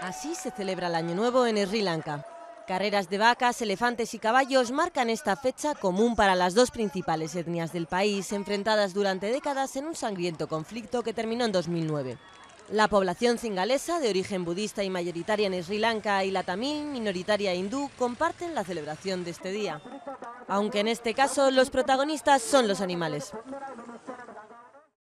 Así se celebra el Año Nuevo en Sri Lanka. Carreras de vacas, elefantes y caballos marcan esta fecha común para las dos principales etnias del país, enfrentadas durante décadas en un sangriento conflicto que terminó en 2009. La población cingalesa, de origen budista y mayoritaria en Sri Lanka, y la tamil, minoritaria hindú, comparten la celebración de este día. Aunque en este caso los protagonistas son los animales.